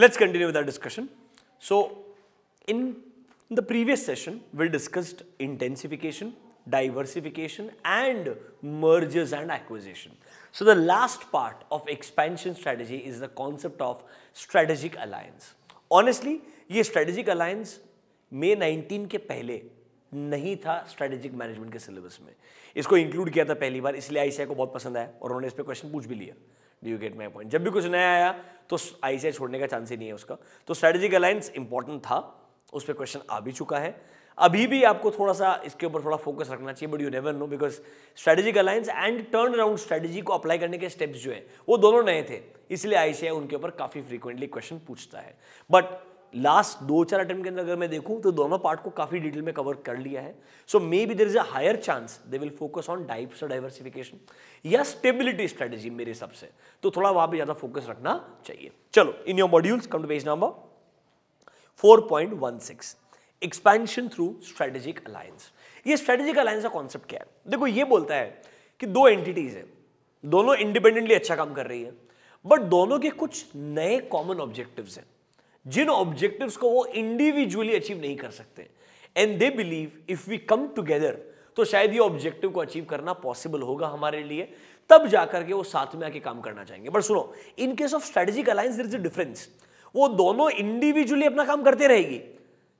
Let's continue with our discussion. So, in the previous session, we discussed intensification, diversification and mergers and acquisition. So, the last part of expansion strategy is the concept of strategic alliance. Honestly, ये strategic alliance मई 19 के पहले नहीं था strategic management के syllabus में इसको include किया था पहली बार इसलिए आईसीआई को बहुत पसंद आया और उन्होंने इस पर क्वेश्चन पूछ भी लिया do you get my point जब भी कुछ नया आया तो आई छोड़ने का चांस ही नहीं है उसका तो स्ट्रेटेजिक अलायंस इंपॉर्टेंट था उस पर क्वेश्चन आ भी चुका है अभी भी आपको थोड़ा सा इसके ऊपर थोड़ा फोकस रखना चाहिए but you never know because strategic alliance and turn around strategy को अप्लाई करने के स्टेप्स जो है वो दोनों नए थे इसलिए आई उनके ऊपर काफ़ी फ्रीक्वेंटली क्वेश्चन पूछता है बट लास्ट दो चार अटेम्प्ट के अंदर अगर मैं देखूं तो दोनों पार्ट को काफी डिटेल में कवर कर लिया है so may be there is a higher chance they will focus on डाइप्स और डाइवर्सिफिकेशन या स्टेबिलिटी स्ट्रेटेजी मेरे हिसाब से तो थोड़ा वहां पर ज्यादा फोकस रखना चाहिए चलो in your modules come to page number four point one six expansion through strategic alliance ये स्ट्रेटेजिक अलायंस का कॉन्सेप्ट क्या है देखो ये बोलता है कि दो एंटिटीज है दोनों इंडिपेंडेंटली अच्छा काम कर रही है बट दोनों के कुछ नए कॉमन ऑब्जेक्टिव्स हैं जिन ऑब्जेक्टिव्स को वो इंडिविजुअली अचीव नहीं कर सकते and they believe if we come together तो शायद ये ऑब्जेक्टिव को अचीव करना पॉसिबल होगा हमारे लिए तब जाकर के वो साथ में आके काम करना चाहेंगे बट सुनो in case of strategic alliance there is a difference वो दोनों इंडिविजुअली अपना काम करते रहेगी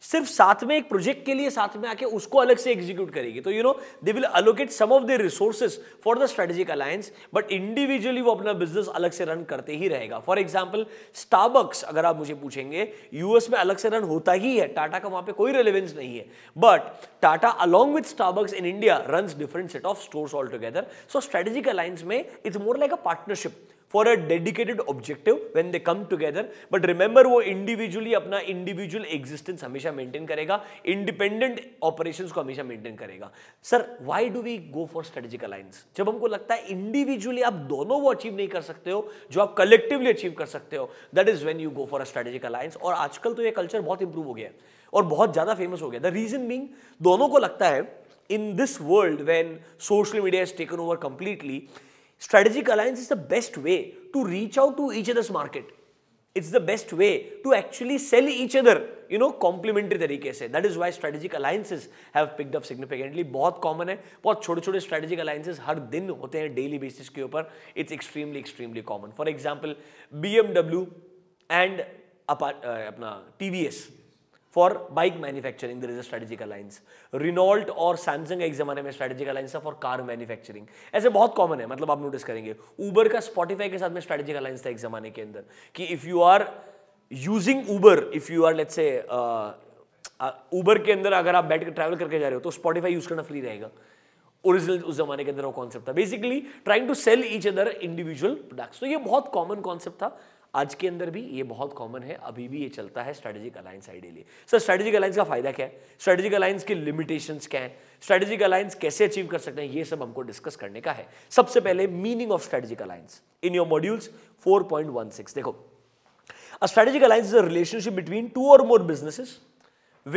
सिर्फ साथ में एक प्रोजेक्ट के लिए साथ में आके उसको अलग से एग्जीक्यूट करेगी तो you know they will allocate some of the resources for the strategic alliance but individually वो अपना बिजनेस अलग से रन करते ही रहेगा फॉर एग्जाम्पल स्टारबक्स अगर आप मुझे पूछेंगे यूएस में अलग से रन होता ही है टाटा का वहां पे कोई रेलिवेंस नहीं है but Tata along with Starbucks in India run different set of stores all together so strategic alliance में it's more like a partnership for a dedicated objective when they come together but remember वो individually अपना individual existence हमेशा maintain करेगा independent operation को हमेशा maintain करेगा sir why do we go for strategic alliance जब हमको लगता है इंडिविजुअली आप दोनों वो अचीव नहीं कर सकते हो जो आप कलेक्टिवली अचीव कर सकते हो that is when you go for a strategic alliance और आजकल तो ये कल्चर बहुत इंप्रूव हो गया है और बहुत ज्यादा फेमस हो गया द रीजन बींग दोनों को लगता है in this world when social media is taken over completely Strategic alliance is the best way to reach out to each other's market. It's the best way to actually sell each other, you know, complementary tarike se That is why strategic alliances have picked up significantly. bahut common hai bahut chote chote strategic alliances har din hote hain daily basis ke upar It's extremely extremely common. For example, BMW and apna TVS. For bike manufacturing there is a strategic alliance Renault और Samsung एक जमाने में strategic alliance था for car manufacturing ऐसे बहुत common है मतलब आप नोटिस करेंगे ऊबर का स्पॉटिफाई के साथ में स्ट्रेटेजिक अलाइंस था एक जमाने के अंदर कि if you are using Uber if you are late से ऊबर के अंदर अगर आप बैठ कर ट्रैवल करके जा रहे हो तो स्पॉटिफाई यूज करना फ्री रहेगा ओरिजिनल उस जमाने के अंदर वो कॉन्सेप्ट था basically trying to sell each other individual products तो ये बहुत कॉमन कॉन्सेप्ट था आज के अंदर भी ये बहुत कॉमन है अभी भी ये चलता है strategic alliance ideally sir strategic alliance का फायदा क्या है स्ट्रेटेजिक अलायंस के लिमिटेशंस क्या है स्ट्रेटेजिक अलायंस कैसे अचीव कर सकते हैं ये सब हमको डिस्कस करने का है सबसे पहले meaning of strategic alliance in your modules 4.16 देखो a strategic alliance is a relationship between two और more businesses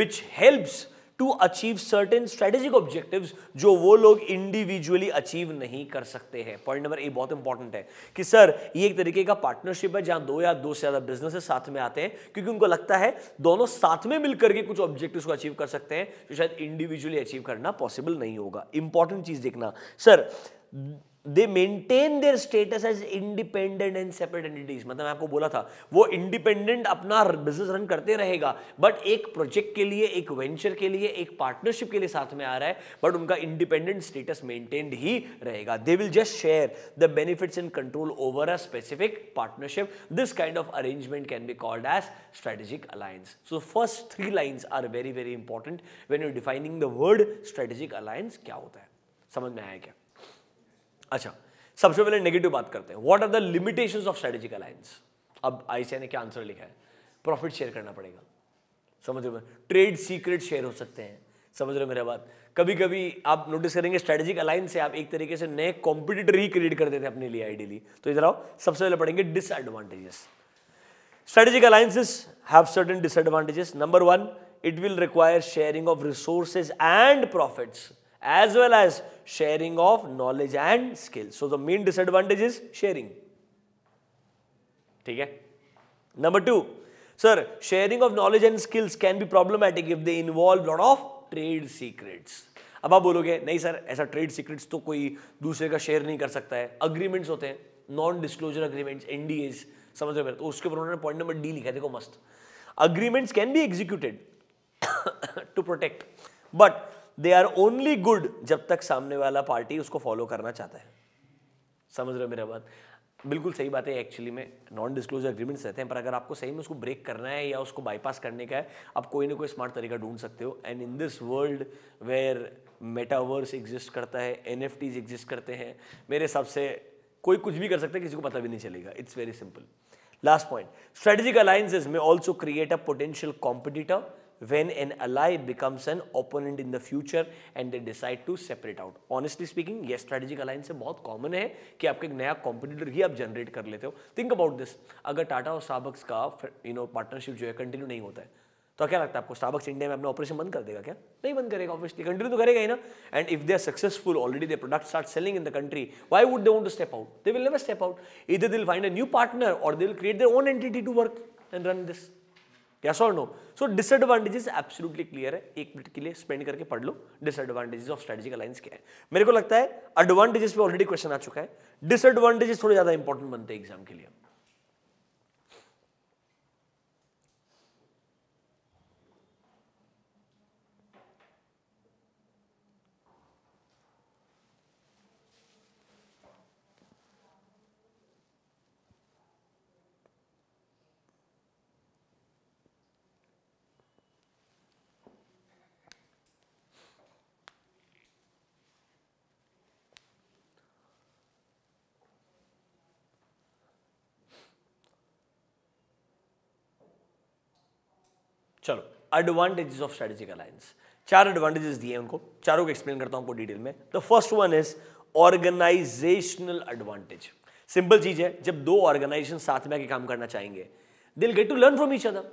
which helps to achieve certain strategic objective जो वो लोग इंडिविजुअली अचीव नहीं कर सकते हैं पॉइंट नंबर ए बहुत इंपॉर्टेंट है कि सर ये एक तरीके का पार्टनरशिप है जहां दो या दो से ज्यादा बिजनेस साथ में आते हैं क्योंकि उनको लगता है दोनों साथ में मिलकर के कुछ ऑब्जेक्टिव को अचीव कर सकते हैं जो शायद इंडिविजुअली अचीव करना पॉसिबल नहीं होगा इंपॉर्टेंट चीज देखना sir they maintain their status as independent and separate entities मतलब मैं आपको बोला था वो इंडिपेंडेंट अपना बिजनेस रन करते रहेगा बट एक प्रोजेक्ट के लिए एक वेंचर के लिए एक पार्टनरशिप के लिए साथ में आ रहा है बट उनका इंडिपेंडेंट स्टेटस मेंटेन्ड ही रहेगा they will just share the benefits and control over a specific partnership this kind of arrangement can be called as strategic alliance so first three lines are very very important when you defining the word strategic alliance क्या होता है समझ में आया क्या अच्छा सबसे पहले नेगेटिव बात करते हैं what are the limitations of strategic alliance अब आईसीआई ने क्या आंसर लिखा है प्रॉफिट शेयर करना पड़ेगा समझ रहे हो ट्रेड सीक्रेट शेयर हो सकते हैं समझ रहे हो मेरा बात कभी कभी आप नोटिस करेंगे स्ट्रेटेजिक अलायंस से आप एक तरीके से नए कॉम्पिटिटर ही क्रिएट कर देते हैं अपने लिए आइडियली तो इधर आओ सबसे पहले पढ़ेंगे disadvantages strategic alliances have certain disadvantages number one it will require sharing of resources and profits as well as sharing of knowledge and skill. So the main disadvantage is sharing. ठीक है number two sir sharing of knowledge and skills can be problematic if they involve lot of trade secrets अब आप बोलोगे नहीं sir ऐसा trade secrets तो कोई दूसरे का शेयर नहीं कर सकता है अग्रीमेंट्स होते हैं नॉन डिस्क्लोजर अग्रीमेंट्स एनडीएज समझ रहे तो उसके ऊपर उन्होंने पॉइंट नंबर डी लिखा है देखो मस्त agreements can be executed to protect but they are only good जब तक सामने वाला पार्टी उसको फॉलो करना चाहता है समझ रहे हो मेरा बात बिल्कुल सही बात है एक्चुअली में नॉन डिस्क्लोजर एग्रीमेंट्स रहते हैं पर अगर आपको सही में उसको ब्रेक करना है या उसको बाईपास करने का है आप कोई ना कोई स्मार्ट तरीका ढूंढ सकते हो and in this world where metaverse exist करता है एन एग्जिस्ट करते हैं मेरे हिसाब से कोई कुछ भी कर सकता है किसी को पता भी नहीं चलेगा it's very simple last point strategic alliances में also create a potential competitor when an ally becomes an opponent in the future and they decide to separate out. Honestly speaking, ये strategic alliance से बहुत common है कि आपका एक नया competitor ही आप generate कर लेते हो. Think about this. अगर टाटा और स्टारबक्स का you know partnership जो है continue नहीं होता है तो क्या लगता है आपको स्टारबक्स इंडिया में अपना ऑपरेशन बंद कर देगा क्या नहीं बंद करेगा ऑब्वियसली कंटिन्यू तो करेगा ही ना and if they are successful already they product start selling in the country why would they want to step out they will never step out इधर they will find a new partner और they will create their own entity to work and run this yes और no so disadvantages absolutely clear है एक minute के लिए spend करके पढ़ लो डिसएडवांटेजेस ऑफ स्ट्रेटेजिक अलायंस क्या है मेरे को लगता है एडवांटेजेस पे ऑलरेडी क्वेश्चन आ चुका है डिसएडवांटेजेस थोड़े ज्यादा इंपॉर्टेंट बनते हैं एग्जाम के लिए चलो एडवांटेजेस ऑफ स्ट्रेटेजिक अलायंस चार एडवांटेजेस दिए उनको चारों को एक्सप्लेन करता हूं आपको डिटेल में the first one is organizational advantage simple चीज है जब दो ऑर्गेनाइजेशन साथ में आके काम करना चाहेंगे they'll get to learn from each other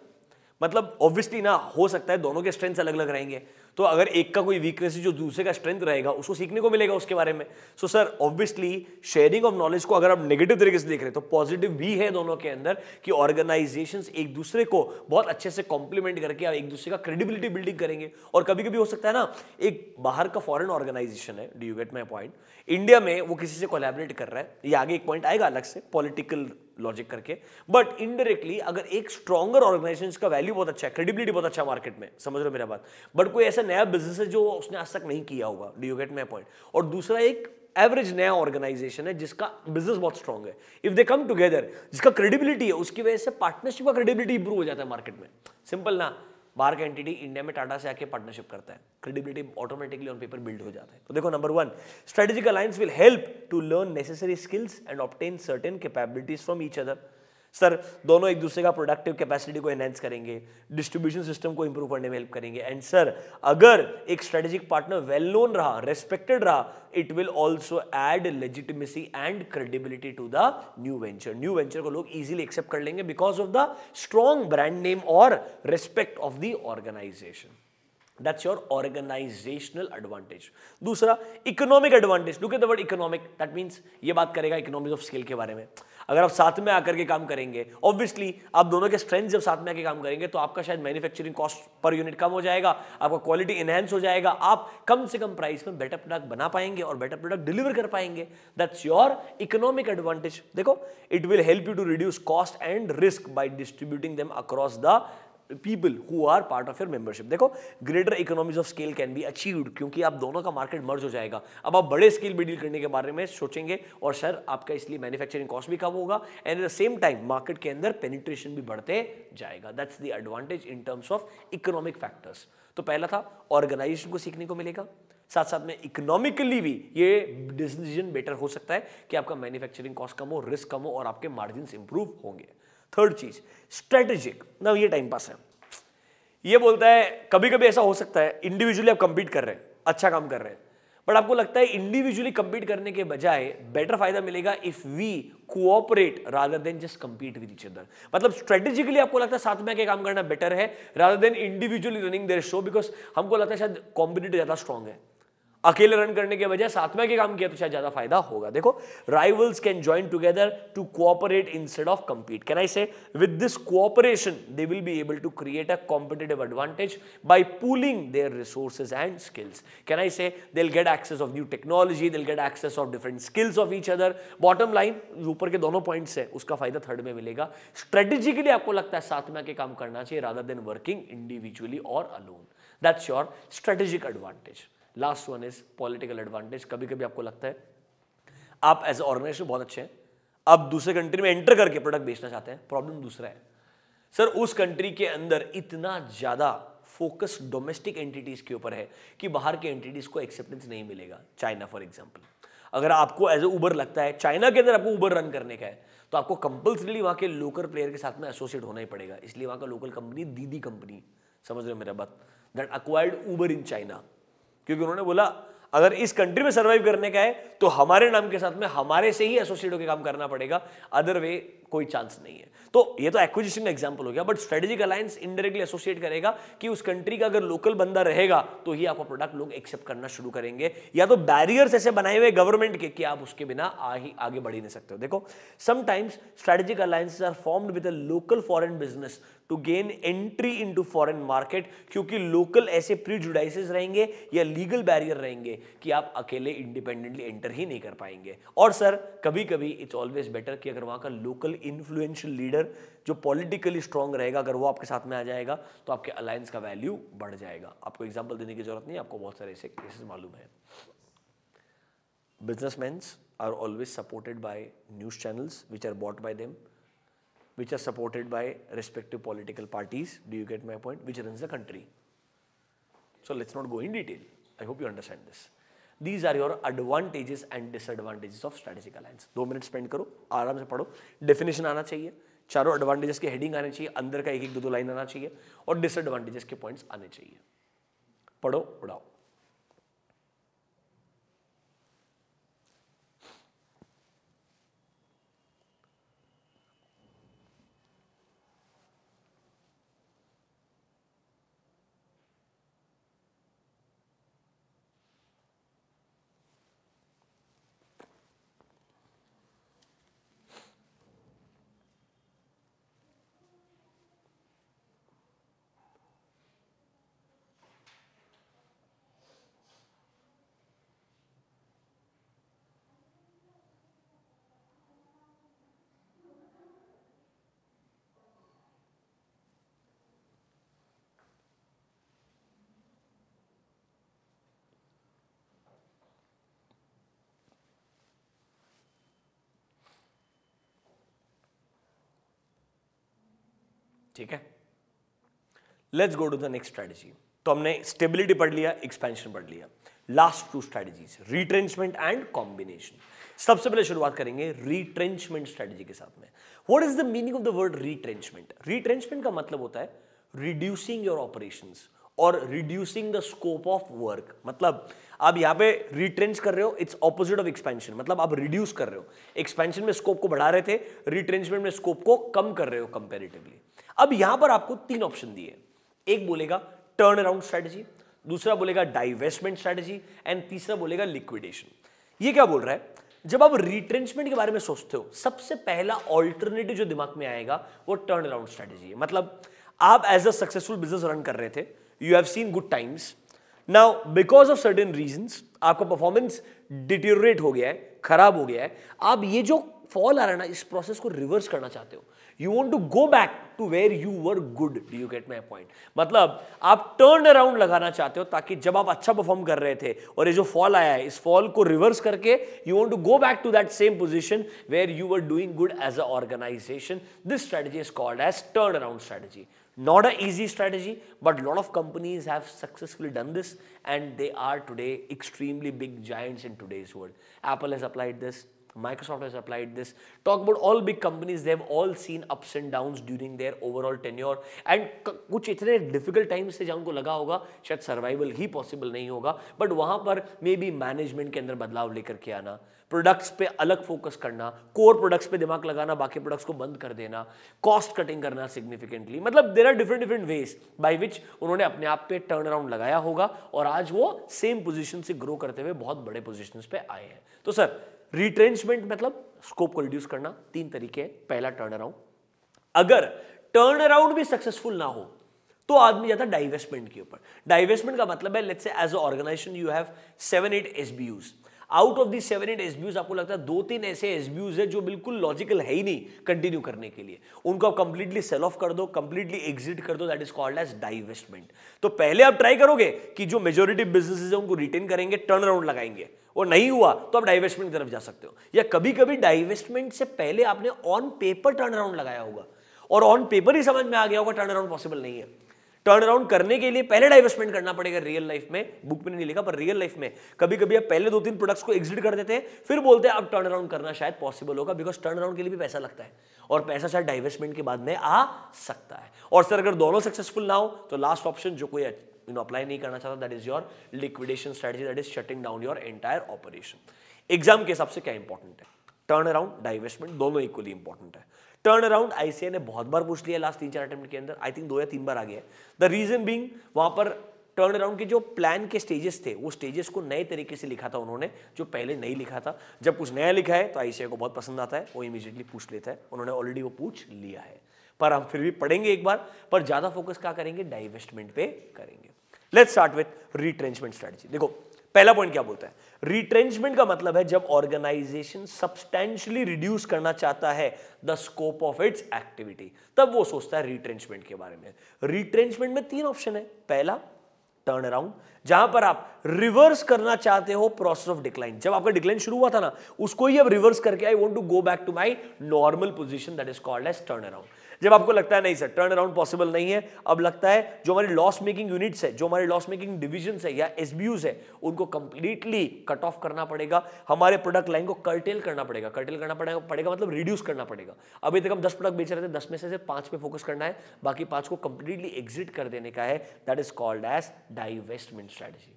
मतलब ऑब्वियसली ना हो सकता है दोनों के स्ट्रेंथ्स अलग अलग रहेंगे तो अगर एक का कोई वीकनेस है जो दूसरे का स्ट्रेंथ रहेगा उसको सीखने को मिलेगा उसके बारे में so sir obviously sharing of knowledge को अगर आप नेगेटिव तरीके से देख रहे हैं तो पॉजिटिव भी है दोनों के अंदर कि ऑर्गेनाइजेशन एक दूसरे को बहुत अच्छे से कॉम्प्लीमेंट करके आप एक दूसरे का क्रेडिबिलिटी बिल्डिंग करेंगे और कभी कभी हो सकता है ना एक बाहर का फॉरन ऑर्गेनाइजेशन है do you get my point India में वो किसी से कोलेबरेट कर रहा है ये आगे एक पॉइंट आएगा अलग से पॉलिटिकल लॉजिक करके बट इनडायरेक्टली अगर एक स्ट्रॉगर ऑर्गेनाइजेशन का वैल्यू बहुत अच्छा है क्रेडिबिलिटी बहुत अच्छा मार्केट में समझ रहे मेरा बात बट कोई ऐसा नया बिजनेस है जो उसने आज तक नहीं किया होगा do you get my point और दूसरा एक एवरेज नया ऑर्गेनाइजेशन है जिसका बिजनेस बहुत स्ट्रॉग है इफ दे कम टुगेदर जिसका क्रेडिबिलिटी है उसकी वजह से पार्टनरशिप का क्रेडिबिलिटी इंप्रूव हो जाता है मार्केट में सिंपल ना बाहर का एंटिटी इंडिया में टाटा से आके पार्टनरशिप करता है credibility automatically on paper build हो जाता है तो देखो number one strategic alliance will help to learn necessary skills and obtain certain capabilities from each other sir दोनों एक दूसरे का प्रोडक्टिव कैपेसिटी को एनहेंस करेंगे डिस्ट्रीब्यूशन सिस्टम को इंप्रूव करने में हेल्प करेंगे एंड सर अगर एक स्ट्रेटेजिक पार्टनर वेल नोन रहा रेस्पेक्टेड रहा it will also add legitimacy and credibility to the new venture new venture को लोग इजिली एक्सेप्ट कर लेंगे because of the strong brand name और respect of the organization that's your organizational advantage दूसरा economic advantage look at the word economic that means ये बात करेगा economics of scale के बारे में अगर आप साथ में आकर के काम करेंगे ऑब्वियसली आप दोनों के स्ट्रेंथ जब साथ में आकर काम करेंगे तो आपका शायद मैन्युफैक्चरिंग कॉस्ट पर यूनिट कम हो जाएगा आपका क्वालिटी इनहेंस हो जाएगा आप कम से कम प्राइस में बेटर प्रोडक्ट बना पाएंगे और बेटर प्रोडक्ट डिलीवर कर पाएंगे दैट्स योर इकोनॉमिक एडवांटेज देखो it will help you to reduce cost and risk by distributing them across the people who are part of your membership देखो greater economies of scale can be achieved क्योंकि आप दोनों का market मर्ज हो जाएगा अब आप बड़े स्केल में डील करने के बारे में सोचेंगे और सर आपका इसलिए मैन्युफैक्चरिंग कॉस्ट भी कम होगा and at the same time market के अंदर पेनिट्रेशन भी बढ़ते जाएगा that's the advantage in terms of economic factors तो पहला था ऑर्गेनाइजेशन को सीखने को मिलेगा साथ साथ में इकोनॉमिकली भी ये डिसीजन बेटर हो सकता है कि आपका मैन्युफैक्चरिंग कॉस्ट कम हो रिस्क कम हो और आपके मार्जिन इंप्रूव होंगे थर्ड चीज स्ट्रेटेजिक ना ये टाइम पास है ये बोलता है कभी कभी ऐसा हो सकता है इंडिविजुअली आप कंपीट कर रहे हैं अच्छा काम कर रहे हैं बट आपको लगता है इंडिविजुअली कंपीट करने के बजाय बेटर फायदा मिलेगा if we cooperate rather than just compete with each other मतलब स्ट्रेटेजिकली आपको लगता है साथ में आके काम करना बेटर है rather than individually running their show because हमको लगता है शायद कॉम्पिटेटिव ज्यादा स्ट्रॉन्ग है अकेले रन करने के बजाय साथ में के काम किया तो शायद ज्यादा फायदा होगा देखो rivals can join together to cooperate instead of compete can I say with this cooperation they will be able to create a competitive advantage by pooling their resources and skills can I say they get access of new technology they get access of different skills of each other bottom line ऊपर के दोनों points है उसका फायदा third में मिलेगा strategically के लिए आपको लगता है साथ में के काम करना चाहिए रादर देन वर्किंग इंडिविजुअली और alone that's your strategic advantage last one is political advantage कभी कभी आपको लगता है आप एज ऑर्गेनाइजेशन बहुत अच्छे हैं आप दूसरे कंट्री में एंटर करके प्रोडक्ट बेचना चाहते हैं प्रॉब्लम दूसरा है सर उस कंट्री के अंदर इतना ज़्यादा फोकस डोमेस्टिक एंटिटीज़ के ऊपर है कि बाहर के एंटिटीज़ को एक्सेप्टेंस नहीं मिलेगा चाइना फॉर एग्जाम्पल अगर आपको एज ए उबर लगता है चाइना के अंदर आपको उबर रन करने का है तो आपको कंपल्सरीली वहां के लोकल प्लेयर के साथ में एसोसिएट होना ही पड़ेगा इसलिए वहां का लोकल कंपनी दीदी कंपनी समझ रहे हो मेरा बात that acquired Uber in China क्योंकि उन्होंने बोला अगर इस कंट्री में सर्वाइव करने का है तो हमारे नाम के साथ में हमारे से ही एसोसिएट होकर काम करना पड़ेगा अदर वे कोई चांस नहीं है तो ये तो एक्विजिशन का एग्जाम्पल हो गया but strategic alliance indirectly associate करेगा कि उस कंट्री का अगर लोकल बंदा रहेगा तो ही आपका प्रोडक्ट लोग एक्सेप्ट करना शुरू करेंगे या तो बैरियर्स ऐसे बनाए हुए गवर्नमेंट के कि आप उसके बिना आ ही आगे बढ़ ही नहीं सकते हो देखो sometimes strategic alliance are formed with a local foreign business to gain entry in to foreign market क्योंकि लोकल ऐसे प्री जुडाइसेस रहेंगे या लीगल बैरियर रहेंगे कि आप अकेले इंडिपेंडेंटली एंटर ही नहीं कर पाएंगे और सर कभी कभी इट्स ऑलवेज बेटर कि अगर वहाँ का लोकल कोई इन्फ्लुएंशियल लीडर जो पॉलिटिकली स्ट्रॉन्ग रहेगा अगर वो आपके साथ में आ जाएगा तो आपके अलायंस का वैल्यू बढ़ जाएगा आपको एग्जाम्पल देने की जरूरत नहीं आपको बहुत सारे ऐसे केसेस मालूम है businessman are always supported by news channels which are bought by them which are supported by respective political parties do you get my point which run the country so let's not go in detail I hope you understand this these are your advantages and disadvantages of strategic alliance दो minute spend करो आराम से पढ़ो definition आना चाहिए चारों advantages के heading आने चाहिए अंदर का एक एक दो दो लाइन आना चाहिए और डिसएडवांटेजेस के पॉइंट्स आने चाहिए पढ़ो उड़ाओ ठीक है let's go to the next strategy तो हमने स्टेबिलिटी पढ़ लिया एक्सपेंशन पढ़ लिया last two strategies retrenchment and combination सबसे पहले शुरुआत करेंगे रिट्रेंचमेंट स्ट्रैटेजी के साथ में what is the meaning of the word retrenchment retrenchment का मतलब होता है रिड्यूसिंग योर ऑपरेशन और reducing the scope of work मतलब आप यहां पे रिट्रेंच कर रहे हो इट्स ऑपोजिट ऑफ एक्सपेंशन मतलब आप रिड्यूस कर रहे हो एक्सपेंशन में स्कोप को बढ़ा रहे थे रिट्रेंचमेंट में स्कोप को कम कर रहे हो कंपेरेटिवली अब यहां पर आपको तीन ऑप्शन दिए एक बोलेगा टर्न अराउंड स्ट्रैटेजी दूसरा बोलेगा डाइवेस्टमेंट स्ट्रैटेजी एंड तीसरा बोलेगा लिक्विडेशन ये क्या बोल रहा है जब आप रिट्रेंचमेंट के बारे में सोचते हो सबसे पहला ऑल्टरनेटिव जो दिमाग में आएगा वो टर्न अराउंड स्ट्रैटेजी है मतलब आप as a successful business run कर रहे थे you have seen good times now because of certain reason आपका परफॉर्मेंस डिटेरेट हो गया है खराब हो गया है आप ये जो फॉल आ रहा है ना इस प्रोसेस को रिवर्स करना चाहते हो you want to go back to where you were good do you get my point मतलब आप टर्न अराउंड लगाना चाहते हो ताकि जब आप अच्छा परफॉर्म कर रहे थे और ये जो फॉल आया है इस फॉल को रिवर्स करके you want to go back to that same position where you were doing good as a organization this strategy is called as turn around strategy not a easy strategy but lot of companies have successfully done this and they are today extremely big giants in today's world Apple has applied this Microsoft has applied this. Talk about all big companies, they have all seen ups and downs during their overall tenure. And कुछ इतने difficult times से जहाँ उनको लगा होगा शायद survival ही possible नहीं होगा but वहाँ पर मे बी मैनेजमेंट के अंदर बदलाव लेकर के आना प्रोडक्ट्स पे अलग फोकस करना कोर प्रोडक्ट्स पे दिमाग लगाना बाकी प्रोडक्ट्स को बंद कर देना कॉस्ट कटिंग करना सिग्निफिकेंटली मतलब there are different different ways by which उन्होंने अपने आप पे टर्न अराउंड लगाया होगा और आज वो सेम पोजिशन से ग्रो करते हुए बहुत बड़े पोजिशन पे आए हैं तो सर रिट्रेंचमेंट मतलब स्कोप को रिड्यूस करना तीन तरीके हैं पहला टर्न अराउंड अगर टर्न अराउंड भी सक्सेसफुल ना हो तो आदमी जाता है डाइवेस्टमेंट के ऊपर डाइवेस्टमेंट का मतलब है let's say as organization you have seven eight S out of the seven eight S आपको लगता है दो तीन ऐसे एस है जो बिल्कुल लॉजिकल है ही नहीं कंटिन्यू करने के लिए उनको आप कंप्लीटली सेल ऑफ कर दो कंप्लीटली एग्जिट कर दो that is called as divestment तो पहले आप ट्राई करोगे कि जो मेजोरिटी बिजनेस है उनको रिटेन करेंगे टर्न अराउंड लगाएंगे वो नहीं हुआ तो आप डाइवेस्टमेंट की तरफ जा सकते हो या कभी कभी डाइवेस्टमेंट से पहले आपने ऑन पेपर टर्न अराउंड लगाया होगा और ऑन पेपर ही समझ में आ गया होगा टर्न अराउंड पॉसिबल नहीं है टर्न अराउंड करने के लिए पहले डाइवेस्टमेंट करना पड़ेगा रियल लाइफ में बुक में नहीं लिखा पर रियल लाइफ में कभी कभी आप पहले दो तीन प्रोडक्ट्स को एग्जिट कर देते हैं फिर बोलते हैं अब टर्न अराउंड करना शायद पॉसिबल होगा बिकॉज टर्न अराउंड के लिए भी पैसा लगता है और पैसा शायद डाइवेस्टमेंट के बाद में आ सकता है और सर अगर दोनों सक्सेसफुल ना हो तो लास्ट ऑप्शन जो कोई यू नो अप्लाई नहीं करना चाहता that is your liquidation strategy that is shutting down your entire operation exam के हिसाब से क्या इंपॉर्टेंट है टर्न अराउंड डाइवेस्टमेंट दोनों इक्वली इंपॉर्टेंट है टर्न अराउंड आईसीए ने बहुत बार पूछ लिया लास्ट तीन चार अटेम्प्ट के अंदर आई थिंक दो या तीन बार आ गया द रीजन बिंग वहां पर टर्न अराउंड के जो प्लान के स्टेजेस थे वो स्टेजेस को नए तरीके से लिखा था उन्होंने जो पहले नहीं लिखा था जब कुछ नया लिखा है तो आईसीए को बहुत पसंद आता है वो इमीजिएटली पूछ लेता है उन्होंने ऑलरेडी वो पूछ लिया है पर हम फिर भी पढ़ेंगे एक बार पर ज़्यादा फोकस क्या करेंगे डाइवेस्टमेंट पे करेंगे let's start with retrenchment strategy देखो पहला पॉइंट क्या बोलता है रिट्रेंचमेंट का मतलब है जब ऑर्गेनाइजेशन सब्सटैंशली रिड्यूस करना चाहता है the scope of its activity तब वो सोचता है रिट्रेंचमेंट के बारे में रिट्रेंचमेंट में तीन ऑप्शन है पहला टर्न अराउंड जहां पर आप रिवर्स करना चाहते हो प्रोसेस ऑफ डिक्लाइन जब आपका डिक्लाइन शुरू हुआ था ना उसको ही अब रिवर्स करके I want to go back to my normal position that is called as turn around जब आपको लगता है नहीं सर टर्न अराउंड पॉसिबल नहीं है अब लगता है जो हमारे लॉस मेकिंग यूनिट्स है जो हमारे लॉस मेकिंग डिविजन है या एस है उनको कंप्लीटली कट ऑफ करना पड़ेगा हमारे प्रोडक्ट लाइन को कर्टेल करना पड़ेगा कर्टेल करना पड़ेगा पड़ेगा मतलब रिड्यूस करना पड़ेगा अभी तक हम दस प्रोडक्ट बेच रहे थे दस में से पांच पे फोकस करना है बाकी पांच को कंप्लीटली एग्जिट कर देने का है that is called as divestment strategy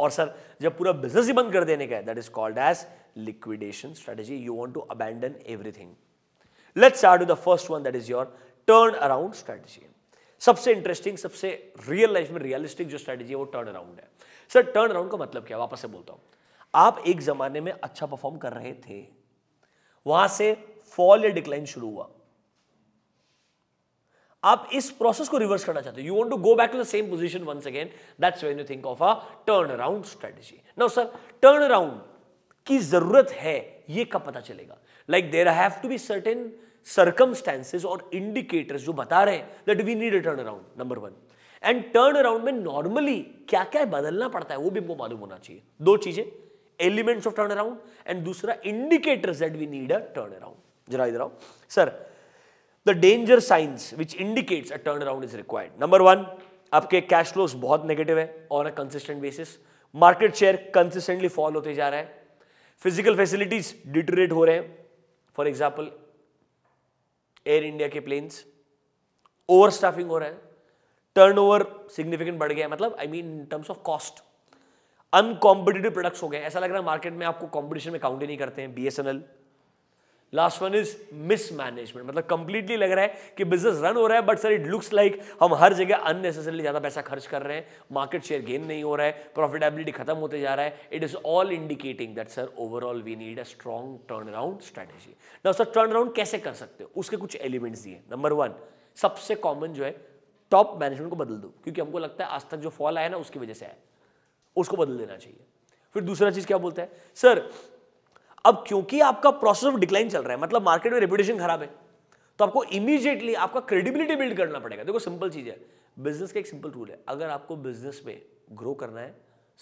और सर जब पूरा बिजनेस ही बंद कर देने का है that is called as liquidation strategy you want to abandon everything let's start with the first one that is your turn around strategy सबसे इंटरेस्टिंग सबसे रियल लाइफ में रियलिस्टिक जो स्ट्रेटजी है वो टर्न अराउंड है सर टर्न अराउंड का मतलब क्या वापस से बोलता हूं आप एक जमाने में अच्छा परफॉर्म कर रहे थे वहां से फॉल या डिक्लाइन शुरू हुआ आप इस प्रोसेस को रिवर्स करना चाहते हो you want to go back to the same position once again that's when you think of a turn around strategy now sir turn around की जरूरत है ये कब पता चलेगा like there have to be certain circumstances और indicators जो बता रहे हैं that we need a turn around number one and turn around में नॉर्मली क्या क्या बदलना पड़ता है वो भी हमको मालूम होना चाहिए दो चीजें elements of turn around and दूसरा indicators that we need a turn around जरा इधर आओ sir the danger signs which indicates a turn around is required number one आपके कैश फ्लोज बहुत नेगेटिव है on a consistent basis market share consistently fall होते जा रहा है फिजिकल फैसिलिटीज डिटोरेट हो रहे हैं फॉर एग्जाम्पल एयर इंडिया के प्लेन्स ओवर स्टाफिंग हो रहा है ओवर सिग्निफिकेंट बढ़ गया मतलब I mean in terms of cost uncompetitive products हो गए ऐसा लग रहा है मार्केट में आपको कॉम्पिटिशन में काउंट ही नहीं करते हैं B S N L last one is mismanagement मतलब कंप्लीटली लग रहा है कि बिजनेस रन हो रहा है but sir it looks like हम हर जगह अननेसेसरली ज़्यादा पैसा खर्च कर रहे हैं मार्केट शेयर गेन नहीं हो रहा है प्रॉफिटेबिलिटी खत्म होते जा रहा है it is all indicating that sir overall we need a strong turn around strategy ना सर टर्न अराउंड कैसे कर सकते हो उसके कुछ एलिमेंट्स दिए नंबर वन सबसे कॉमन जो है टॉप मैनेजमेंट को बदल दो क्योंकि हमको लगता है आज तक जो फॉल आया ना उसकी वजह से आया उसको बदल देना चाहिए फिर दूसरा चीज़ क्या बोलता है सर अब क्योंकि आपका प्रोसेस ऑफ डिक्लाइन चल रहा है मतलब मार्केट में रेपुटेशन खराब है तो आपको इमीजिएटली आपका क्रेडिबिलिटी बिल्ड करना पड़ेगा देखो सिंपल चीज़ है बिजनेस का एक सिंपल रूल है अगर आपको बिजनेस में ग्रो करना है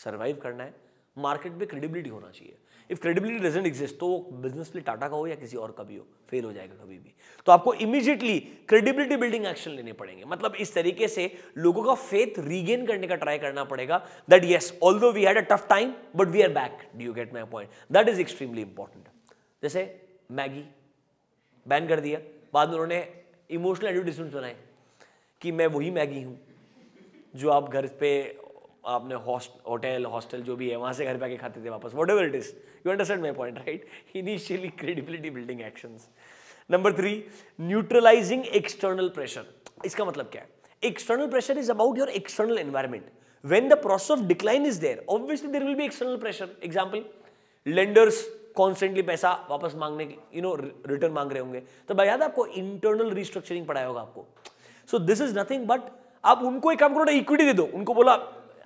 सर्वाइव करना है मार्केट में क्रेडिबिलिटी होना चाहिए इफ क्रेडिबिलिटी डजेंट एग्जिस्ट तो वो बिजनेस प्ले टाटा का हो या किसी और का भी हो फेल हो जाएगा कभी भी तो आपको इमीजिएटली क्रेडिबिलिटी बिल्डिंग एक्शन लेने पड़ेंगे मतलब इस तरीके से लोगों का फेथ रीगेन करने का ट्राई करना पड़ेगा that yes although we had a tough time but we are back do you get my point that is extremely important जैसे मैगी बैन कर दिया बाद में उन्होंने इमोशनल एडवर्टीजमेंट बनाए कि मैं वही मैगी हूँ जो आप घर पे आपने हॉस्ट होटल हॉस्टल जो भी है वहाँ से घर पे आके खाते थे वापस whatever it is you understand my point right initially credibility building action number three neutralizing external pressure इसका मतलब क्या है external pressure is about your external environment when the process of decline is there obviously there will be external pressure example lenders constantly पैसा वापस मांगने की you know return मांग रहे होंगे तो भाई याद आपको इंटरनल रिस्ट्रक्चरिंग पढ़ाया होगा आपको so this is nothing but आप उनको एक काम करो ना इक्विटी दे दो उनको बोला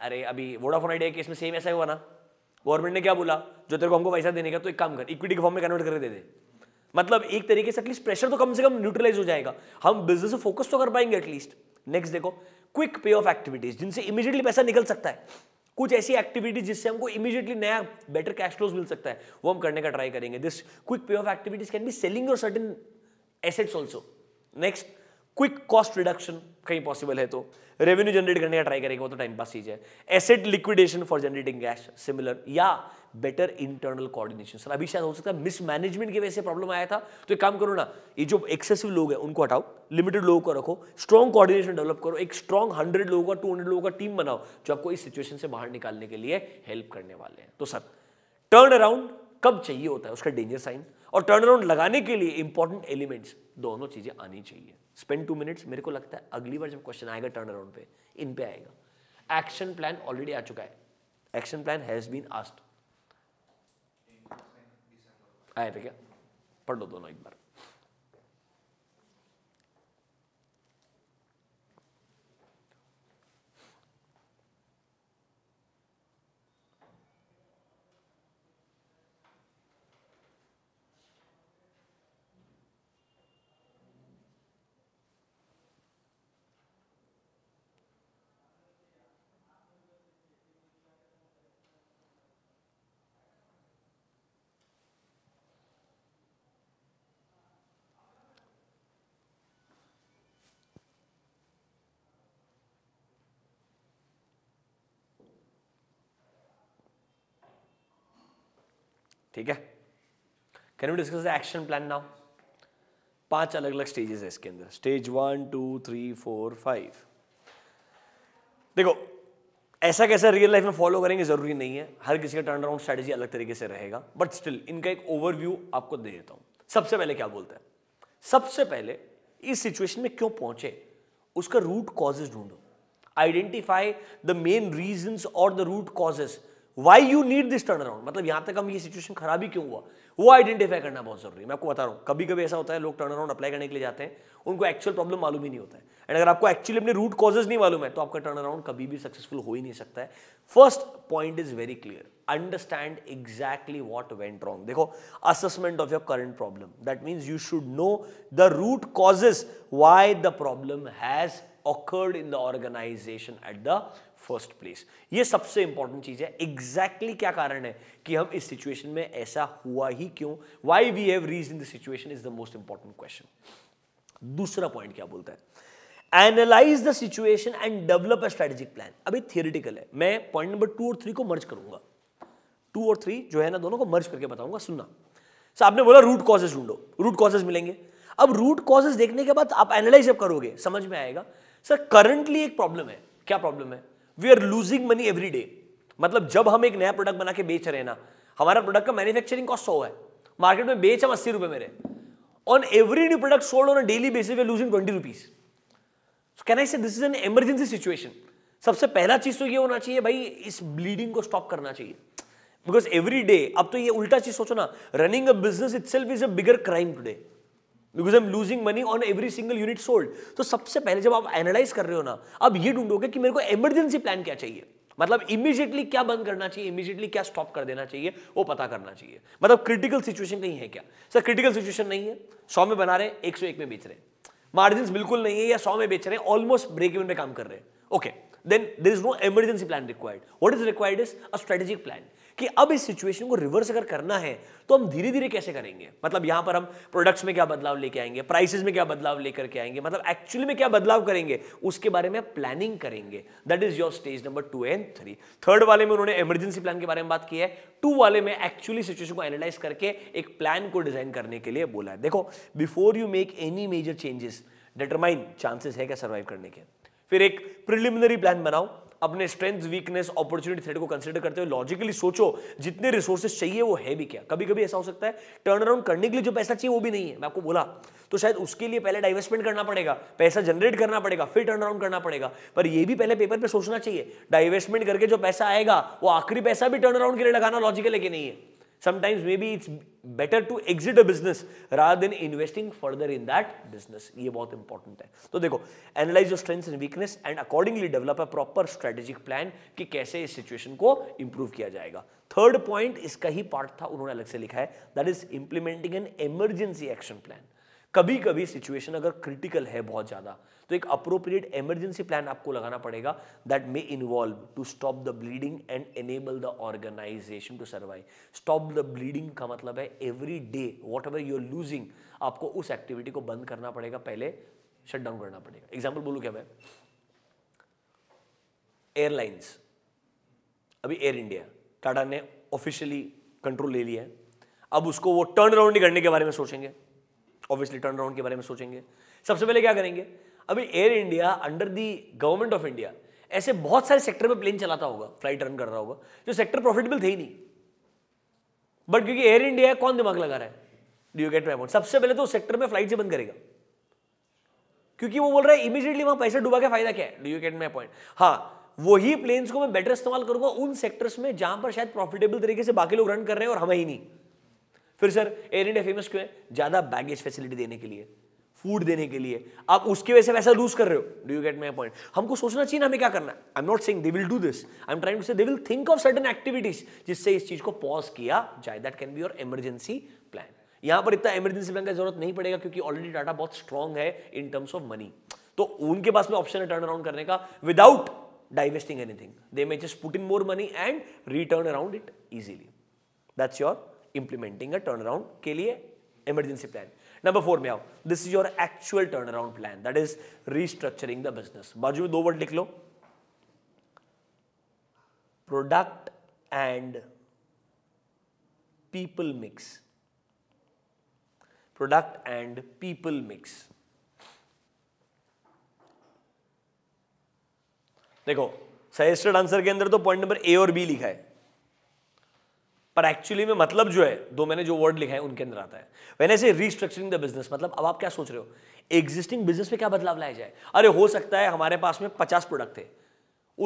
अरे अभी वोडाफोन आइडिया केस में सेम ऐसा हुआ ना गवर्नमेंट ने क्या बोला जो तेरे को हमको पैसा देने का तो एक काम कर इक्विटी के फॉर्म में कन्वर्ट कर दे दे मतलब एक तरीके से एटलीस्ट प्रेशर तो कम से कम न्यूट्रलाइज हो जाएगा हम बिजनेस से फोकस तो कर पाएंगे एटलीस्ट नेक्स्ट देखो क्विक पे ऑफ एक्टिविटीज जिनसे इमीडिएटली पैसा निकल सकता है कुछ ऐसी एक्टिविटीज जिससे हमको इमीडिएटली नया बेटर कैश फ्लोज मिल सकता है वो हम करने का ट्राई करेंगे this quick pay off activities can be selling your certain assets also next quick cost reduction कहीं पॉसिबल है तो रेवेन्यू जनरेट करने का ट्राई करेंगे वो तो टाइम पास चीज है asset liquidation for generating cash similar या बेटर इंटरनल कोऑर्डिनेशन सर अभी शायद हो सकता है मिसमैनेजमेंट की वजह से प्रॉब्लम आया था तो एक काम करो ना ये जो एक्सेसिव लोग हैं उनको हटाओ लिमिटेड लोगों को रखो स्ट्रॉन्ग कोऑर्डिनेशन डेवलप करो एक स्ट्रॉन्ग हंड्रेड लोगों का टू हंड्रेड लोगों का टीम बनाओ जो आपको इस सिचुएशन से बाहर निकालने के लिए हेल्प करने वाले हैं तो सर टर्न अराउंड कब चाहिए होता है उसका डेंजर साइन और टर्न अराउंड लगाने के लिए इंपॉर्टेंट एलिमेंट्स दोनों चीजें आनी चाहिए स्पेंड टू मिनट्स मेरे को लगता है अगली बार जब क्वेश्चन आएगा टर्न अराउंड पे इन पे आएगा एक्शन प्लान ऑलरेडी आ चुका है action plan has been asked आया था क्या पढ़ लो दोनों एक बार ठीक है can you discuss the action plan now पांच अलग अलग स्टेजेस है इसके अंदर stage one two three four five देखो ऐसा कैसा रियल लाइफ में फॉलो करेंगे जरूरी नहीं है हर किसी का टर्न अराउंड स्ट्रेटेजी अलग तरीके से रहेगा बट स्टिल इनका एक ओवरव्यू आपको दे देता हूं सबसे पहले क्या बोलता है सबसे पहले इस सिचुएशन में क्यों पहुंचे उसका रूट कॉजेज ढूंढो आइडेंटिफाई द मेन रीजन और the root causes why you need this turn around मतलब यहां तक हम ये सिचुएशन खराब ही क्यों हुआ वो आइडेंटिफाई करना बहुत जरूरी है मैं आपको बता रहा हूँ कभी कभी ऐसा होता है लोग टर्न अराउंड अप्लाई करने के लिए जाते हैं उनको एक्चुअल प्रॉब्लम मालूम ही नहीं होता है एंड अगर आपको एक्चुअली अपने रूट कॉजेज नहीं मालूम है तो आपका टर्न अराउंड कभी भी सक्सेसफुल हो ही नहीं सकता है first point is very clear understand exactly what went wrong देखो assessment of your current problem that means you should know the root causes why the problem has occurred in the organization at the first place ये सबसे important चीज है exactly exactly क्या कारण है कि हम इस सिचुएशन में ऐसा हुआ ही क्यों why we have reached in the situation is the most important question दूसरा पॉइंट क्या बोलता है analyze the situation and develop a strategic plan अभी थियोरिटिकल है मैं पॉइंट नंबर टू और थ्री को मर्ज करूंगा टू और थ्री जो है ना दोनों को मर्ज करके बताऊंगा सुनना सर आपने बोला रूट कॉजेज ढूंढो रूट कॉजेज मिलेंगे अब रूट कॉजेज देखने के बाद आप एनालाइज जब करोगे समझ में आएगा सर करंटली एक प्रॉब्लम है क्या प्रॉब्लम है we are losing money every day मतलब जब हम एक नया प्रोडक्ट बना के बेच रहे हैं ना हमारा प्रोडक्ट का मैन्युफैक्चरिंग कॉस्ट सौ है मार्केट में बेच हम अस्सी रुपए में रहे on every new product sold on daily basis we losing twenty rupees can I say this is an emergency situation सबसे पहला चीज तो ये होना चाहिए भाई इस ब्लीडिंग को स्टॉप करना चाहिए बिकॉज एवरी डे अब तो ये उल्टा चीज सोचो ना running a business itself is a bigger crime today because I am losing money on every single unit sold तो सबसे पहले जब आप एनालाइज कर रहे हो ना अब ये ढूंढोगे कि मेरे को इमरजेंसी प्लान क्या चाहिए मतलब इमीजिएटली क्या बंद करना चाहिए इमीजिएटली क्या स्टॉप कर देना चाहिए वो पता करना चाहिए मतलब क्रिटिकल सिचुएशन कहीं है क्या सर क्रिटिकल सिचुएशन नहीं है सौ में बना रहे हैं एक सौ एक में बेच रहे हैं मार्जिन बिल्कुल नहीं है या सौ में बेच रहे हैं ऑलमोस्ट ब्रेक इवन में काम कर रहे हैं okay then there is no emergency plan required what is required is a strategic plan कि अब इस सिचुएशन को रिवर्स अगर करना है तो हम धीरे धीरे कैसे करेंगे मतलब यहां पर हम प्रोडक्ट्स में क्या बदलाव लेके आएंगे प्राइसेस में क्या बदलाव लेकर के आएंगे मतलब एक्चुअली में क्या बदलाव करेंगे उसके बारे में प्लानिंग करेंगे that is your stage number two and three third वाले में उन्होंने इमरजेंसी प्लान के बारे में बात की है टू वाले में एक्चुअली सिचुएशन को एनालाइज करके एक प्लान को डिजाइन करने के लिए बोला है देखो before you make any major changes determine chances है क्या सर्वाइव करने के फिर एक प्रिलिमिनरी प्लान बनाओ अपने स्ट्रेंथ वीकनेस अपॉर्चुनिटी थ्रेड को कंसिडर करते हुए लॉजिकली सोचो जितने रिसोर्सेस चाहिए वो है भी क्या कभी कभी ऐसा हो सकता है टर्न अराउंड करने के लिए जो पैसा चाहिए वो भी नहीं है मैं आपको बोला तो शायद उसके लिए पहले डाइवेस्टमेंट करना पड़ेगा पैसा जनरेट करना पड़ेगा फिर टर्न अराउंड करना पड़ेगा पर ये भी पहले पेपर पर पे सोचना चाहिए डाइवेस्टमेंट करके जो पैसा आएगा वो आखिरी पैसा भी टर्न अराउंड के लिए लगाना लॉजिकल है कि नहीं है Sometimes maybe it's better to exit a business rather than investing further in that business. ये बहुत important है तो देखो analyze your strengths and weakness and accordingly develop a proper strategic plan कि कैसे इस situation को improve किया जाएगा Third point इसका ही part था उन्होंने अलग से लिखा है that is implementing an emergency action plan. कभी कभी सिचुएशन अगर क्रिटिकल है बहुत ज़्यादा तो एक अप्रोप्रिएट इमरजेंसी प्लान आपको लगाना पड़ेगा that may involve to stop the bleeding and enable the organization to survive stop the bleeding का मतलब है every day whatever you are losing आपको उस एक्टिविटी को बंद करना पड़ेगा पहले शट डाउन करना पड़ेगा एग्जाम्पल बोलू क्या मैं एयरलाइंस अभी एयर इंडिया टाटा ने ऑफिशियली कंट्रोल ले लिया है अब उसको वो टर्न अराउंड करने के बारे में सोचेंगे ऑब्वियसली टर्न राउंड के बारे में सोचेंगे सबसे पहले क्या करेंगे अभी Air India under the government of India ऐसे बहुत सारे सेक्टर में प्लेन चलाता होगा फ्लाइट रन कर रहा होगा जो सेक्टर प्रॉफिटेबल थे ही नहीं बट क्योंकि एयर इंडिया कौन दिमाग लगा रहा है do you get my point सबसे पहले तो उस सेक्टर में फ्लाइट से बंद करेगा क्योंकि वो बोल रहा है इमीडिएटली वहां पैसे डुबा के फायदा क्या है do you get my point हाँ वही प्लेन्स को मैं बेटर इस्तेमाल करूंगा उन सेक्टर्स में जहां पर शायद प्रॉफिटेबल तरीके से बाकी लोग रन कर रहे हैं और हमें ही नहीं फिर सर एयर इंडिया फेमस क्यों है ज़्यादा बैगेज फैसिलिटी देने के लिए फूड देने के लिए आप उसकी वजह से वैसा लूज कर रहे हो do you get my point हमको सोचना चाहिए ना हमें क्या करना है I am not saying they will do this I am trying to say they will think of certain activities जिससे इस चीज को पॉज किया जाए that can be your emergency plan यहां पर इतना इमरजेंसी प्लान का जरूरत नहीं पड़ेगा क्योंकि ऑलरेडी डाटा बहुत स्ट्रॉन्ग है इन टर्म्स ऑफ मनी तो उनके पास में ऑप्शन है टर्न अराउंड करने का without divesting anything they may just put in more money and return around it easily that's your implementing a turn around के लिए इमरजेंसी प्लान नंबर फोर में आओ this is your actual turn around plan that is restructuring the business बाजू में दो word लिख लो product and people mix product and people mix देखो सजेस्टेड आंसर के अंदर तो पॉइंट नंबर ए और बी लिखा है पर एक्चुअली में मतलब जो है दो मैंने जो वर्ड लिखा है उनके अंदर आता है वेन ऐसे रीस्ट्रक्चरिंग द बिजनेस मतलब अब आप क्या सोच रहे हो एग्जिस्टिंग बिजनेस में क्या बदलाव लाया जाए अरे हो सकता है हमारे पास में पचास प्रोडक्ट थे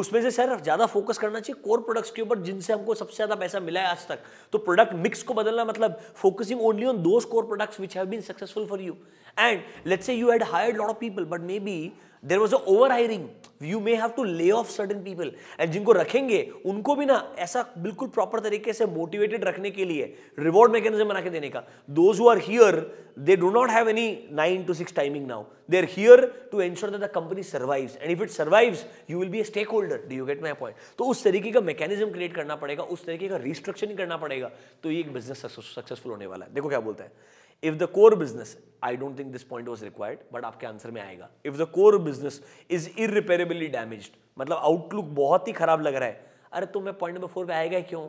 उसमें से सर ज़्यादा फोकस करना चाहिए कोर प्रोडक्ट्स के ऊपर जिनसे हमको सबसे ज़्यादा पैसा मिला है आज तक तो प्रोडक्ट मिक्स को बदलना मतलब focusing only on those core products which have been successful for you and let's say you had hired lot of people but may B there was over hiring you may have to lay off certain people and जिनको रखेंगे उनको भी ना ऐसा बिल्कुल proper तरीके से motivated रखने के लिए रिवॉर्ड मैकेनिज्म बना के देने का those who are here they do not have any nine to six timing now they are here to ensure that the company survives and if it survives you will be a stakeholder do you get my point तो उस तरीके का mechanism create करना पड़ेगा उस तरीके का restructuring करना पड़ेगा तो ये एक बिजनेस सक्सेसफुल होने वाला है देखो क्या बोलता है if the core business I don't think this point was required but आपके आंसर में आएगा if the core business is irreparably damage मतलब आउटलुक बहुत ही खराब लग रहा है अरे तो मैं पॉइंट नंबर फोर पे आएगा क्यों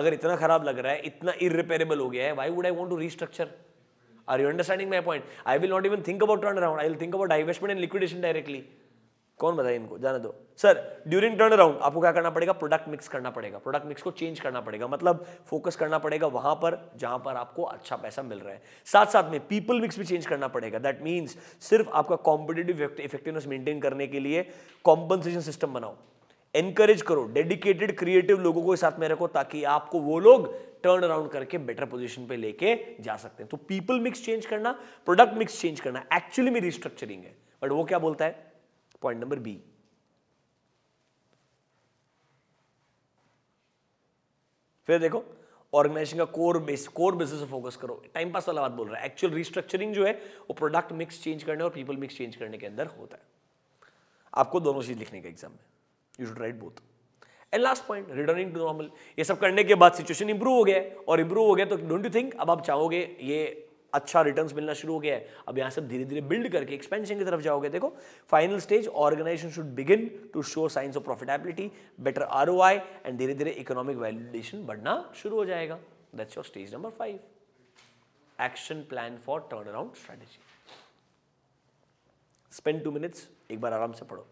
अगर इतना खराब लग रहा है इतना इरिपेरेबल हो गया है why would I want to restructure are you understanding my point I will not even think about turn around I will think about divestment and liquidation directly कौन बताए इनको जाने दो सर ड्यूरिंग टर्न अराउंड आपको क्या करना पड़ेगा product mix करना पड़ेगा प्रोडक्ट मिक्स को चेंज करना पड़ेगा मतलब फोकस करना पड़ेगा वहां पर जहां पर आपको अच्छा पैसा मिल रहा है साथ साथ में पीपल मिक्स भी चेंज करना पड़ेगा दैट मीन्स सिर्फ आपका कॉम्पिटेटिव इफेक्टिवनेस मेंटेन करने के लिए कॉम्पनसेशन सिस्टम बनाओ एनकरेज करो डेडिकेटेड क्रिएटिव लोगों को साथ में रखो ताकि आपको वो लोग टर्न अराउंड करके बेटर पोजीशन पे लेके जा सकते हैं तो पीपल मिक्स चेंज करना प्रोडक्ट मिक्स चेंज करना एक्चुअली में रिस्ट्रक्चरिंग है बट वो क्या बोलता है पॉइंट नंबर बी फिर देखो ऑर्गेनाइजेशन का कोर बेस कोर बिजनेस पर फोकस करो टाइम पास वाला बात बोल रहा है एक्चुअल रिस्ट्रक्चरिंग जो है वो प्रोडक्ट मिक्स चेंज करने और पीपल मिक्स चेंज करने के अंदर होता है आपको दोनों चीज लिखने का एग्जाम में you should write both and last point returning to normal ये सब करने के बाद सिचुएशन इंप्रूव हो गया और इंप्रूव हो गया तो डोंट यू थिंक अब आप चाहोगे ये अच्छा रिटर्न मिलना शुरू हो गया है अब यहां से धीरे धीरे बिल्ड करके एक्सपेंशन की तरफ जाओगे देखो final stage organization should begin to show signs of profitability better are and धीरे धीरे इकोनॉमिक वैल्यूडेशन बढ़ना शुरू हो जाएगा that's your stage number five action plan for turn around strategy spend two minutes एक बार आराम से पढ़ो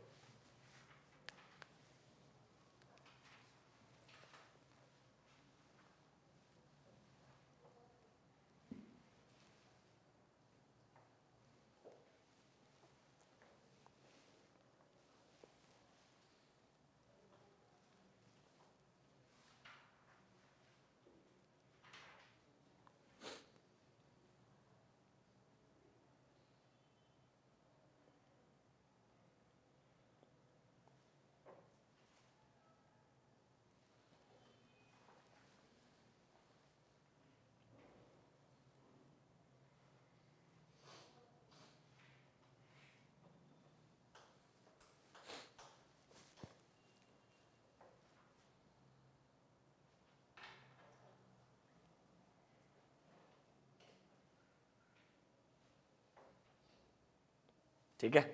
ठीक है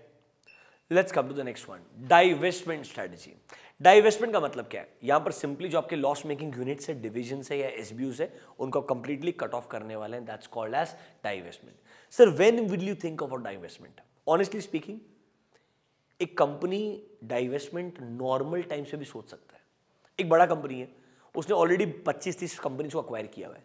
let's come to the next one divestment strategy divestment का मतलब क्या है यहां पर सिंपली जो आपके लॉस मेकिंग यूनिट है डिविजन है या एस है उनको कंप्लीटली कट ऑफ करने वाले हैं that's called as divestment sir when will you think about divestment honestly speaking एक कंपनी डाइवेस्टमेंट नॉर्मल टाइम से भी सोच सकता है एक बड़ा कंपनी है उसने ऑलरेडी 25-30 कंपनीज को अक्वायर किया हुआ है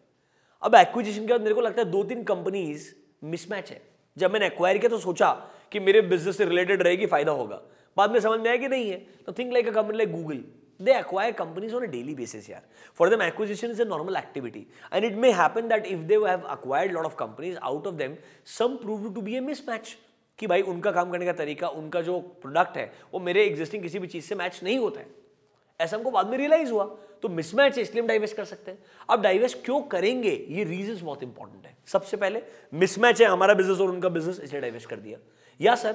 अब एक्विजिशन के बाद मेरे को लगता है दो तीन कंपनीज मिसमैच है जब मैंने एक्वायर किया तो सोचा कि मेरे बिजनेस से रिलेटेड रहेगी फायदा होगा बाद में समझ में आया कि नहीं है तो think like a company like Google they acquire companies on a daily basis यार for for acquisition is a normal activity and it may happen that if they have acquired lot of companies out of them some prove to be a mismatch कि भाई उनका काम करने का तरीका उनका जो प्रोडक्ट है वो मेरे एग्जिस्टिंग किसी भी चीज़ से मैच नहीं होता है ऐसा हमको बाद में रियलाइज हुआ तो मिसमैच है इसलिए हम डाइवेस्ट कर सकते हैं अब डाइवेस्ट क्यों करेंगे ये रीजंस बहुत इंपॉर्टेंट है सबसे पहले मिसमैच है हमारा बिजनेस और उनका बिजनेस इसलिए डाइवेस्ट कर दिया या सर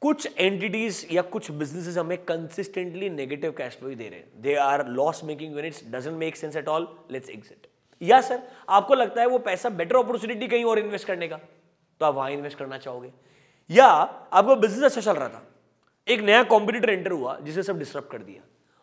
कुछ एंटिटीज या कुछ बिजनेसेस हमें कंसिस्टेंटली नेगेटिव कैश फ्लो दे रहे हैं they are loss making units doesn't make sense at all let's exit या सर आपको लगता है वो पैसा बेटर अपॉर्चुनिटी कहीं और इन्वेस्ट करने का तो आप वहां इन्वेस्ट करना चाहोगे या आपका बिजनेस अच्छा चल रहा था एक नया कॉम्पिटिटर एंटर हुआ जिसे सब डिस्टर्ब कर दिया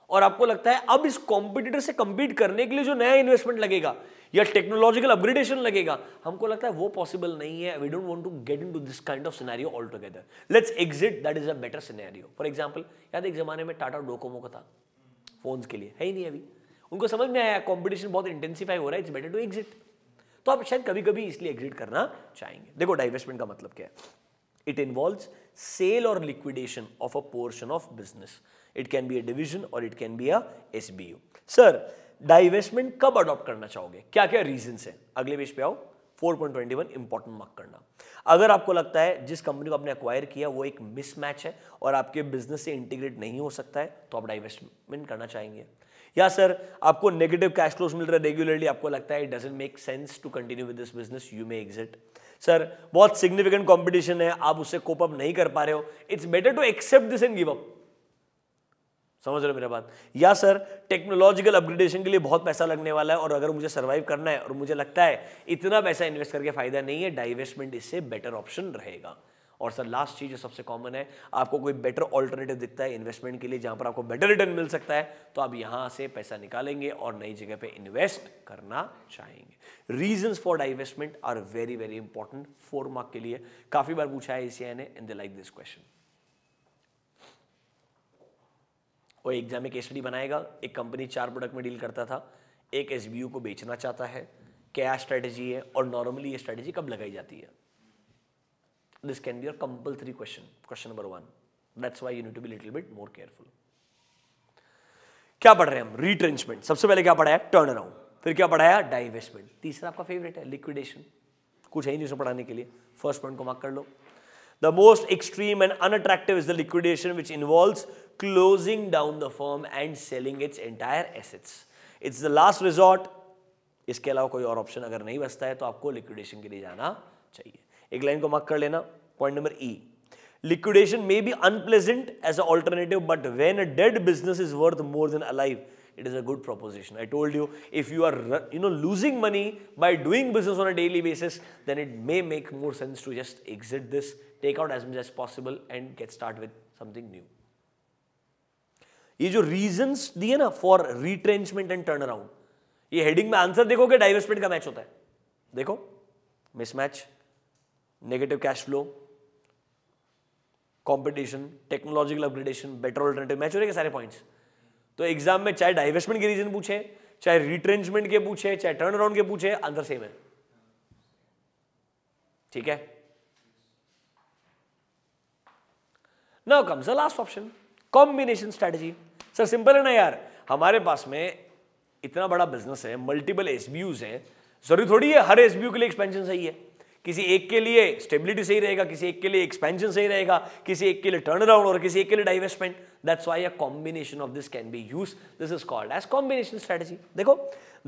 और आपको लगता है अब इस कॉम्पिटिटर से कम्पीट करने के लिए जो नया इन्वेस्टमेंट लगेगा या टेक्नोलॉजिकल अपग्रेडेशन लगेगा हमको लगता है वो पॉसिबल नहीं है we don't want to get into this kind of scenario all together let's exit that is a better scenario for example याद एक जमाने में टाटा डोकोमो का था फोन्स के लिए है ही नहीं अभी उनको समझ में आया कॉम्पिटिशन बहुत इंटेंसीफाई हो रहा है इट्स बेटर टू एग्जिट तो आप शायद कभी कभी इसलिए एग्जिट करना चाहेंगे देखो डाइवेस्टमेंट का मतलब क्या है इट इन्वॉल्व सेल और liquidation of a portion of business it can be a division और it can be a S sir divestment कब अडॉप्ट करना चाहोगे क्या क्या रीजन है अगले पेज पे आओ 4.21 इंपॉर्टेंट मार्क करना अगर आपको लगता है जिस कंपनी को आपने अक्वायर किया वो एक मिसमैच है और आपके बिजनेस से इंटीग्रेट नहीं हो सकता है तो आप डाइवेस्टमेंट करना चाहेंगे या सर आपको नेगेटिव कैश फ्लोज मिल रहा है रेगुलरली आपको लगता है it doesn't make sense to continue with this business you may exit sir बहुत सिग्निफिकेंट कॉम्पिटिशन है आप उससे कोप अप नहीं कर पा रहे हो it's better to accept this and give up समझ रहे हो मेरा बात या सर टेक्नोलॉजिकल अपग्रेडेशन के लिए बहुत पैसा लगने वाला है और अगर मुझे सर्वाइव करना है और मुझे लगता है इतना पैसा इन्वेस्ट करके फायदा नहीं है डाइवेस्टमेंट इससे बेटर ऑप्शन रहेगा और सर लास्ट चीज जो सबसे कॉमन है आपको कोई बेटर ऑल्टरनेटिव दिखता है इन्वेस्टमेंट के लिए जहां पर आपको बेटर रिटर्न मिल सकता है तो आप यहां से पैसा निकालेंगे और नई जगह पे इन्वेस्ट करना चाहेंगे reason for divestment are very very important four mark के लिए काफी बार पूछा है इसी ने and they like this question और एग्जाम में केस स्टडी बनाएगा एक कंपनी चार प्रोडक्ट में डील करता था एक एस को बेचना चाहता है क्या स्ट्रेटजी है और नॉर्मली ये स्ट्रेटजी कब लगाई जाती है this can be your compulsory question question number one that's why you need to be little bit more careful क्या पढ़ रहे हैं हम रिट्रेंचमेंट सबसे पहले क्या पढ़ाया टर्न अराउंड फिर क्या पढ़ाया डाइवेस्टमेंट तीसरा आपका फेवरेट है लिक्विडेशन कुछ है ही नहीं उसमें पढ़ाने के लिए फर्स्ट पॉइंट को मार्क कर लो the most extreme and unattractive is the liquidation which involve closing down the firm and selling its entire assets. It's the last resort. इसके अलावा कोई और ऑप्शन अगर नहीं बचता है तो आपको लिक्विडेशन के लिए जाना चाहिए एक लाइन को मार्क कर लेना point number E liquidation may be unpleasant as a alternative but when a dead business is worth more it is a good proposition. I told you, if you are you know losing money by doing business on a daily basis, then it may make more sense to just exit this, take out as much as possible, and get started with something new. ये जो reasons दिए ना for retrenchment and turn around ये heading में answer कि divestment का match होता है देखो mismatch negative cash flow competition technological upgradation better alternative match हो रहे सारे पॉइंट्स तो एग्जाम में चाहे डाइवर्समेंट के रीजन पूछे चाहे रिट्रेंचमेंट के पूछे चाहे टर्न अराउंड के पूछे आंसर सेम है ठीक है now comes the last option combination strategy sir simple है ना यार हमारे पास में इतना बड़ा बिजनेस है मल्टीपल एस है जरूरी थोड़ी है हर एस के लिए एक्सपेंशन सही है किसी एक के लिए स्टेबिलिटी सही रहेगा किसी एक के लिए एक्सपेंशन सही रहेगा किसी एक के लिए टर्न अराउंड और किसी एक के लिए divestment That's why a combination of this can be used. This is called as combination strategy. dekho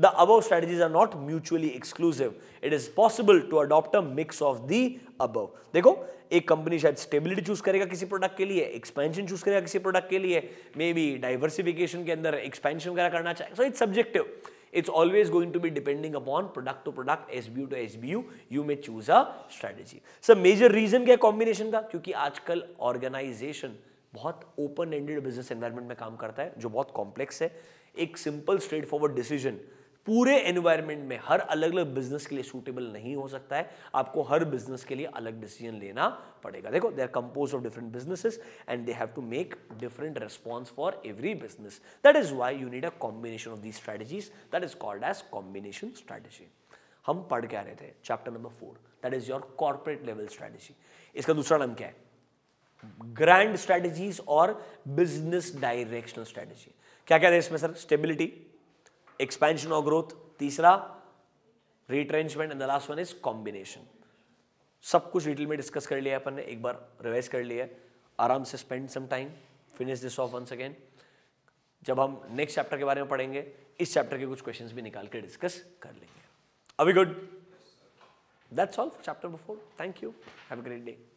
the above strategies are not mutually exclusive. It is possible to adopt a mix of the above. dekho एक company शायद stability choose करेगा किसी product ke liye expansion choose करेगा किसी product के लिए may be diversification के अंदर एक्सपेंशन वगैरह करना चाहे so it's it's always going to be depending upon product to product SBU to SBU you may choose a strategy so major reason kya combination ka kyunki aajkal organization बहुत open ended business environment में काम करता है जो बहुत complex है एक simple straightforward decision पूरे एनवायरमेंट में हर अलग अलग बिजनेस के लिए सूटेबल नहीं हो सकता है आपको हर बिजनेस के लिए अलग डिसीजन लेना पड़ेगा देखो they are compose of different businesses and they have to make different response for every business that is why you need a combination of the strategies that is called as combination strategy हम पढ़ के आ रहे थे chapter number four that is your corporate level strategy इसका दूसरा नाम क्या है ग्रैंड स्ट्रैटेजीज और बिजनेस डायरेक्शनल स्ट्रैटेजी क्या क्या है इसमें सर स्टेबिलिटी एक्सपेंशन और ग्रोथ तीसरा retrenchment and the last one is combination सब कुछ डिटेल में डिस्कस कर लिया अपन ने एक बार रिवाइज कर लिया आराम से spend some time finish this off once again जब हम नेक्स्ट चैप्टर के बारे में पढ़ेंगे इस चैप्टर के कुछ क्वेश्चंस भी निकाल के डिस्कस कर लेंगे अभी good that's all for chapter before thank you have a great day